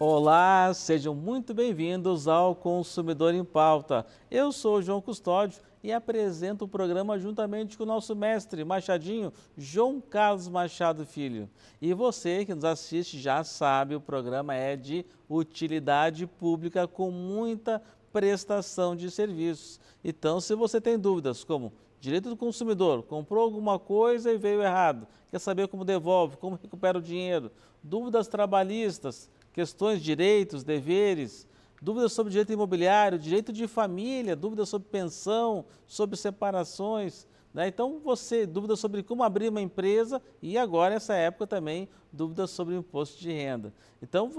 Olá, sejam muito bem-vindos ao Consumidor em Pauta. Eu sou João Custódio e apresento o programa juntamente com o nosso mestre Machadinho, João Carlos Machado Filho. E você que nos assiste já sabe, o programa é de utilidade pública com muita prestação de serviços. Então, se você tem dúvidas como direito do consumidor, comprou alguma coisa e veio errado, quer saber como devolve, como recupera o dinheiro, dúvidas trabalhistas, questões de direitos, deveres, dúvidas sobre direito imobiliário, direito de família, dúvidas sobre pensão, sobre separações, né? Então, você, dúvida sobre como abrir uma empresa e agora, nessa época também, dúvidas sobre o imposto de renda. Então,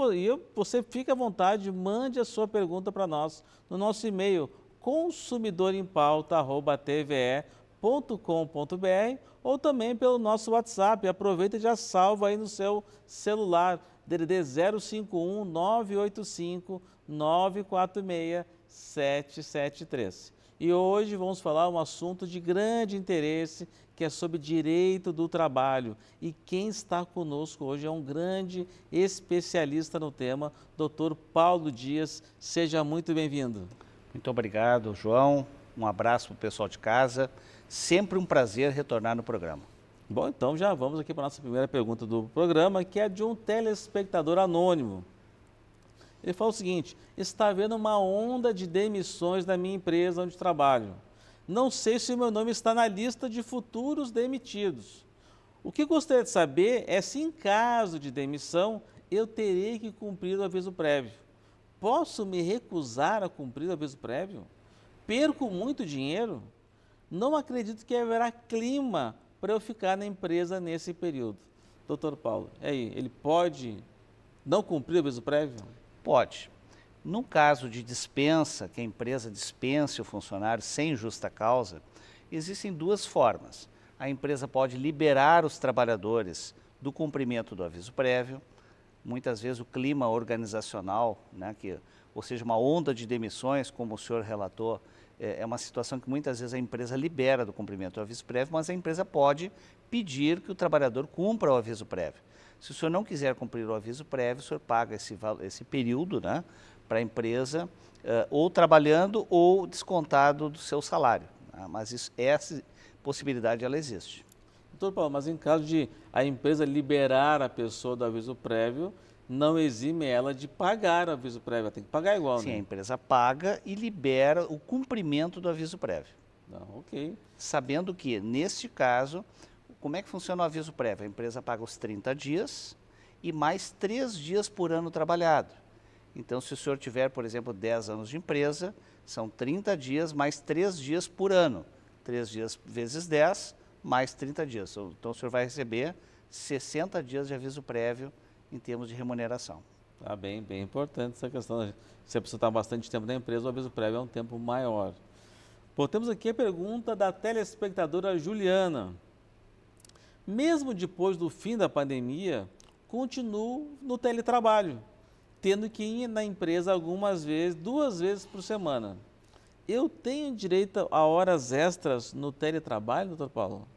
você fica à vontade, mande a sua pergunta para nós no nosso e-mail consumidorempauta.tve.com.br ou também pelo nosso WhatsApp. Aproveita e já salva aí no seu celular. DDD 051 985 946 773. E hoje vamos falar um assunto de grande interesse, que é sobre direito do trabalho. E quem está conosco hoje é um grande especialista no tema, doutor Paulo Dias. Seja muito bem-vindo. Muito obrigado, João. Um abraço para o pessoal de casa. Sempre um prazer retornar no programa. Bom, então já vamos aqui para a nossa primeira pergunta do programa, que é de um telespectador anônimo. Ele fala o seguinte: está havendo uma onda de demissões na minha empresa onde trabalho. Não sei se o meu nome está na lista de futuros demitidos. O que gostaria de saber é se, em caso de demissão, eu terei que cumprir o aviso prévio. Posso me recusar a cumprir o aviso prévio? Perco muito dinheiro? Não acredito que haverá clima para eu ficar na empresa nesse período. Doutor Paulo, é aí, ele pode não cumprir o aviso prévio? Pode. No caso de dispensa, que a empresa dispense o funcionário sem justa causa, existem duas formas. A empresa pode liberar os trabalhadores do cumprimento do aviso prévio. Muitas vezes o clima organizacional, né, que, ou seja, uma onda de demissões, como o senhor relatou, é, é uma situação que muitas vezes a empresa libera do cumprimento do aviso prévio, mas a empresa pode pedir que o trabalhador cumpra o aviso prévio. Se o senhor não quiser cumprir o aviso prévio, o senhor paga esse, esse período né, para a empresa, uh, ou trabalhando ou descontado do seu salário. Né? Mas isso, essa possibilidade ela existe. Doutor Paulo, mas em caso de a empresa liberar a pessoa do aviso prévio, não exime ela de pagar o aviso prévio, ela tem que pagar igual, Sim, né? a empresa paga e libera o cumprimento do aviso prévio. Não, ok. Sabendo que, neste caso, como é que funciona o aviso prévio? A empresa paga os 30 dias e mais 3 dias por ano trabalhado. Então, se o senhor tiver, por exemplo, 10 anos de empresa, são 30 dias mais 3 dias por ano. 3 dias vezes 10, mais 30 dias. Então, então, o senhor vai receber 60 dias de aviso prévio em termos de remuneração. Tá bem, bem importante essa questão. Se a pessoa está bastante tempo na empresa, o aviso prévio é um tempo maior. Bom, temos aqui a pergunta da telespectadora Juliana mesmo depois do fim da pandemia, continuo no teletrabalho, tendo que ir na empresa algumas vezes, duas vezes por semana. Eu tenho direito a horas extras no teletrabalho, doutor Paulo?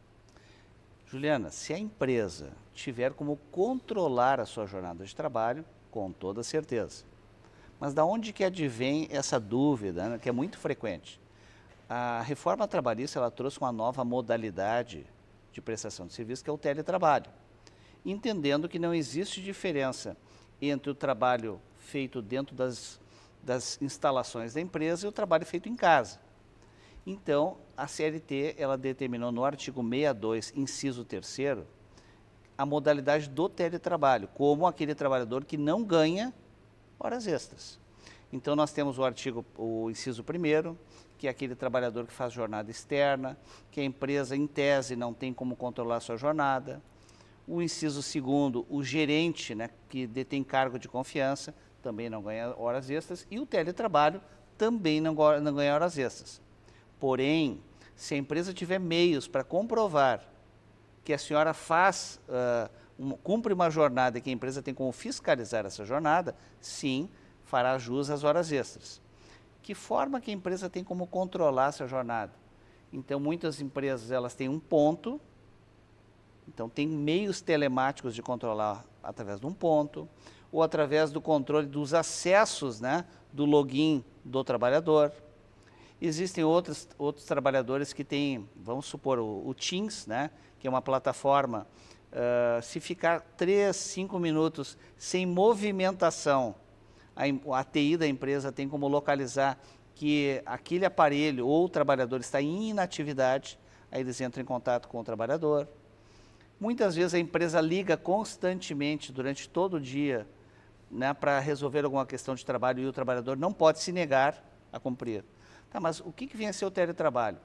Juliana, se a empresa tiver como controlar a sua jornada de trabalho, com toda certeza. Mas da onde que advém essa dúvida, né, que é muito frequente? A reforma trabalhista ela trouxe uma nova modalidade de prestação de serviço, que é o teletrabalho. Entendendo que não existe diferença entre o trabalho feito dentro das, das instalações da empresa e o trabalho feito em casa. Então, a CLT, ela determinou no artigo 62, inciso 3 a modalidade do teletrabalho, como aquele trabalhador que não ganha horas extras. Então, nós temos o artigo, o inciso 1 que é aquele trabalhador que faz jornada externa, que a empresa, em tese, não tem como controlar sua jornada. O inciso segundo, o gerente, né, que detém cargo de confiança, também não ganha horas extras. E o teletrabalho também não, não ganha horas extras. Porém, se a empresa tiver meios para comprovar que a senhora faz, uh, cumpre uma jornada e que a empresa tem como fiscalizar essa jornada, sim, fará jus às horas extras. Que forma que a empresa tem como controlar essa jornada? Então, muitas empresas elas têm um ponto, então tem meios telemáticos de controlar através de um ponto, ou através do controle dos acessos, né, do login do trabalhador. Existem outros, outros trabalhadores que têm, vamos supor, o, o Teams, né, que é uma plataforma, uh, se ficar 3, 5 minutos sem movimentação a, ATI da empresa tem como localizar que aquele aparelho ou trabalhador está em inatividade, aí eles entram em contato com o trabalhador. Muitas vezes a empresa liga constantemente durante todo o dia né, para resolver alguma questão de trabalho e o trabalhador não pode se negar a cumprir. Tá, mas o que, que vem a ser o teletrabalho?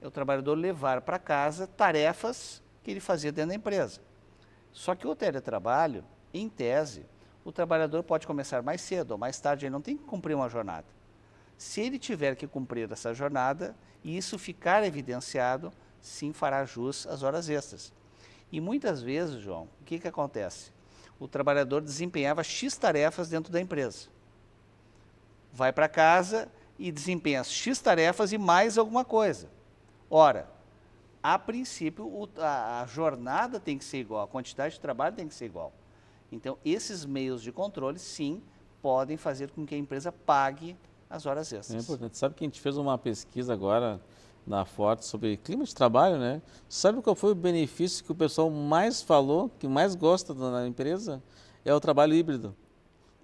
É o trabalhador levar para casa tarefas que ele fazia dentro da empresa. Só que o teletrabalho, em tese, o trabalhador pode começar mais cedo ou mais tarde, ele não tem que cumprir uma jornada. Se ele tiver que cumprir essa jornada e isso ficar evidenciado, sim fará jus às horas extras. E muitas vezes, João, o que, que acontece? O trabalhador desempenhava X tarefas dentro da empresa. Vai para casa e desempenha X tarefas e mais alguma coisa. Ora, a princípio, a jornada tem que ser igual, a quantidade de trabalho tem que ser igual. Então, esses meios de controle, sim, podem fazer com que a empresa pague as horas é extras. É importante. Sabe que a gente fez uma pesquisa agora na Forte sobre clima de trabalho, né? Sabe qual foi o benefício que o pessoal mais falou, que mais gosta da empresa? É o trabalho híbrido.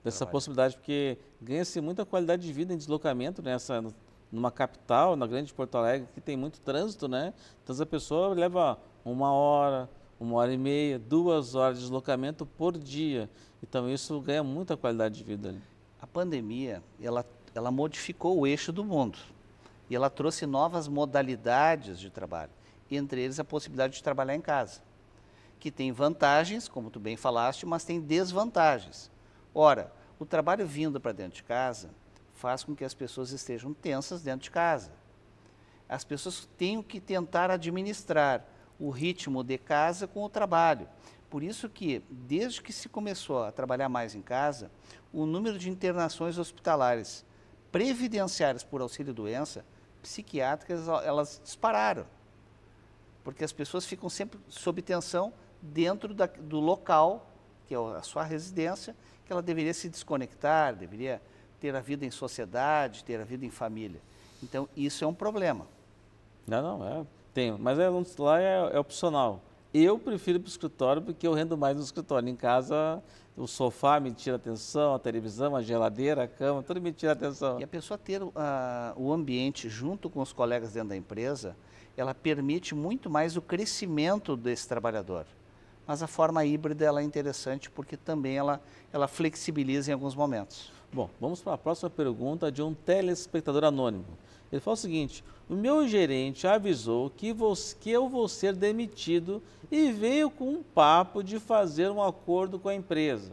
Dessa trabalho. possibilidade, porque ganha-se muita qualidade de vida em deslocamento nessa né? numa capital, na grande Porto Alegre, que tem muito trânsito, né? Então a pessoa leva uma hora, uma hora e meia, duas horas de deslocamento por dia. Então isso ganha muita qualidade de vida ali. A pandemia, ela, ela modificou o eixo do mundo e ela trouxe novas modalidades de trabalho, entre eles a possibilidade de trabalhar em casa, que tem vantagens, como tu bem falaste, mas tem desvantagens. Ora, o trabalho vindo para dentro de casa faz com que as pessoas estejam tensas dentro de casa. As pessoas têm que tentar administrar o ritmo de casa com o trabalho. Por isso que, desde que se começou a trabalhar mais em casa, o número de internações hospitalares previdenciárias por auxílio-doença, psiquiátricas, elas dispararam. Porque as pessoas ficam sempre sob tensão dentro da, do local, que é a sua residência, que ela deveria se desconectar, deveria ter a vida em sociedade, ter a vida em família. Então, isso é um problema. Não, não, é tenho, mas é, lá é, é opcional. Eu prefiro ir para o escritório porque eu rendo mais no escritório. Em casa, o sofá me tira atenção, a televisão, a geladeira, a cama, tudo me tira atenção. E a pessoa ter uh, o ambiente junto com os colegas dentro da empresa, ela permite muito mais o crescimento desse trabalhador. Mas a forma híbrida ela é interessante porque também ela, ela flexibiliza em alguns momentos. Bom, vamos para a próxima pergunta de um telespectador anônimo. Ele falou o seguinte: o meu gerente avisou que, vos, que eu vou ser demitido e veio com um papo de fazer um acordo com a empresa.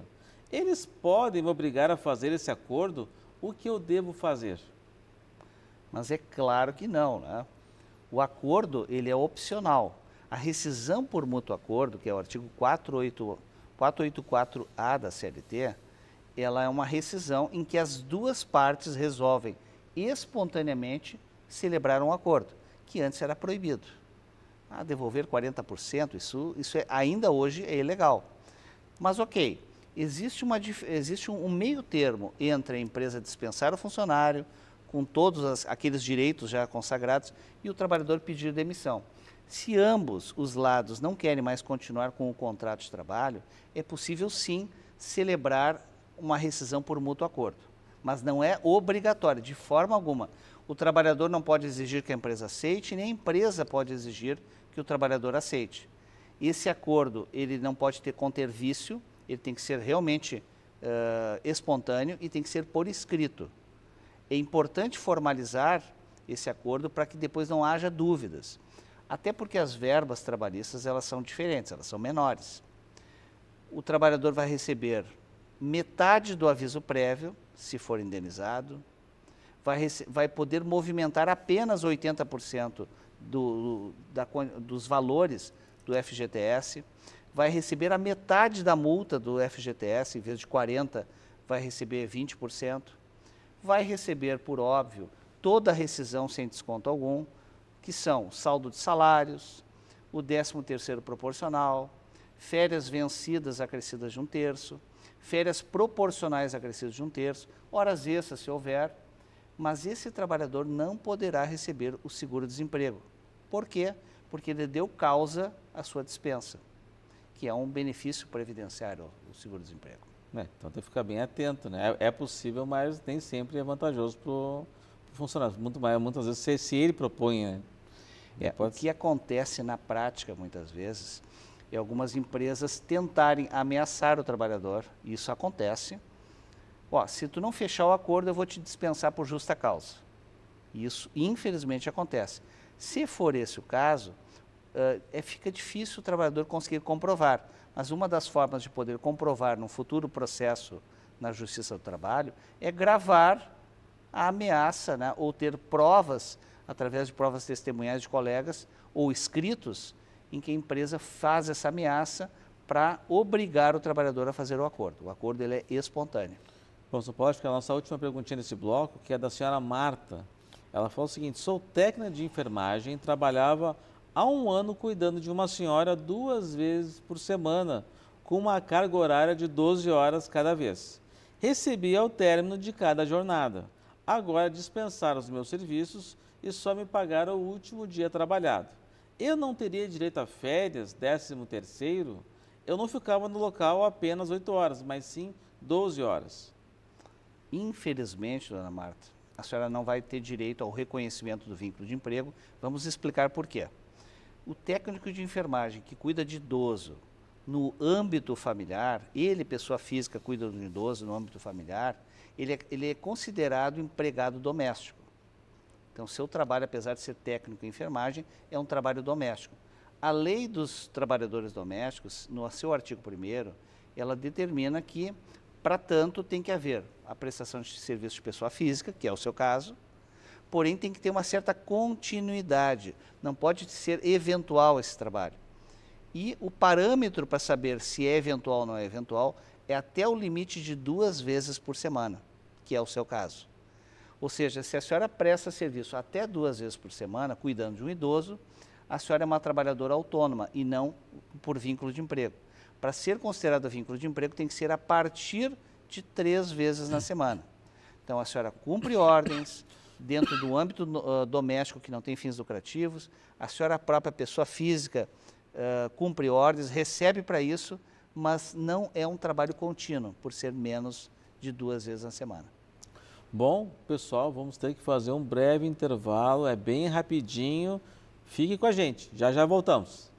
Eles podem me obrigar a fazer esse acordo? O que eu devo fazer? Mas é claro que não, né? O acordo ele é opcional. A rescisão por mútuo acordo, que é o artigo 484A da CLT, ela é uma rescisão em que as duas partes resolvem espontaneamente celebraram um acordo, que antes era proibido. Ah, devolver 40%, isso, isso é, ainda hoje é ilegal. Mas ok, existe, uma, existe um meio termo entre a empresa dispensar o funcionário, com todos as, aqueles direitos já consagrados, e o trabalhador pedir demissão. Se ambos os lados não querem mais continuar com o contrato de trabalho, é possível sim celebrar uma rescisão por mútuo acordo mas não é obrigatório, de forma alguma. O trabalhador não pode exigir que a empresa aceite, nem a empresa pode exigir que o trabalhador aceite. Esse acordo ele não pode ter conter vício, ele tem que ser realmente uh, espontâneo e tem que ser por escrito. É importante formalizar esse acordo para que depois não haja dúvidas. Até porque as verbas trabalhistas elas são diferentes, elas são menores. O trabalhador vai receber metade do aviso prévio, se for indenizado, vai, vai poder movimentar apenas 80% do, da, dos valores do FGTS, vai receber a metade da multa do FGTS, em vez de 40%, vai receber 20%, vai receber, por óbvio, toda a rescisão sem desconto algum, que são saldo de salários, o 13 terceiro proporcional, férias vencidas acrescidas de um terço, férias proporcionais acrescidas de um terço, horas extras se houver, mas esse trabalhador não poderá receber o seguro-desemprego. Por quê? Porque ele deu causa à sua dispensa, que é um benefício previdenciário, o seguro-desemprego. É, então tem que ficar bem atento, né? É, é possível, mas nem sempre é vantajoso para o funcionário. Muito mais, muitas vezes, se, se ele propõe. Né? É, pode... O que acontece na prática, muitas vezes, e algumas empresas tentarem ameaçar o trabalhador, isso acontece. Ó, se tu não fechar o acordo, eu vou te dispensar por justa causa. Isso, infelizmente, acontece. Se for esse o caso, uh, é, fica difícil o trabalhador conseguir comprovar. Mas uma das formas de poder comprovar num futuro processo na Justiça do Trabalho é gravar a ameaça né, ou ter provas, através de provas testemunhais de colegas ou escritos, em que a empresa faz essa ameaça para obrigar o trabalhador a fazer o acordo. O acordo ele é espontâneo. Bom, suposto que a nossa última perguntinha nesse bloco, que é da senhora Marta. Ela falou o seguinte: sou técnica de enfermagem, trabalhava há um ano cuidando de uma senhora duas vezes por semana, com uma carga horária de 12 horas cada vez. Recebi ao término de cada jornada. Agora dispensaram os meus serviços e só me pagaram o último dia trabalhado eu não teria direito a férias, 13 terceiro, eu não ficava no local apenas 8 horas, mas sim 12 horas. Infelizmente, dona Marta, a senhora não vai ter direito ao reconhecimento do vínculo de emprego. Vamos explicar por quê. O técnico de enfermagem que cuida de idoso no âmbito familiar, ele, pessoa física, cuida do idoso no âmbito familiar, ele é, ele é considerado empregado doméstico. Então, seu trabalho, apesar de ser técnico em enfermagem, é um trabalho doméstico. A lei dos trabalhadores domésticos, no seu artigo 1 ela determina que, para tanto, tem que haver a prestação de serviço de pessoa física, que é o seu caso, porém tem que ter uma certa continuidade, não pode ser eventual esse trabalho. E o parâmetro para saber se é eventual ou não é eventual é até o limite de duas vezes por semana, que é o seu caso. Ou seja, se a senhora presta serviço até duas vezes por semana, cuidando de um idoso, a senhora é uma trabalhadora autônoma e não por vínculo de emprego. Para ser considerada vínculo de emprego, tem que ser a partir de três vezes na semana. Então, a senhora cumpre ordens dentro do âmbito uh, doméstico que não tem fins lucrativos, a senhora a própria pessoa física uh, cumpre ordens, recebe para isso, mas não é um trabalho contínuo, por ser menos de duas vezes na semana. Bom, pessoal, vamos ter que fazer um breve intervalo, é bem rapidinho. Fique com a gente, já já voltamos.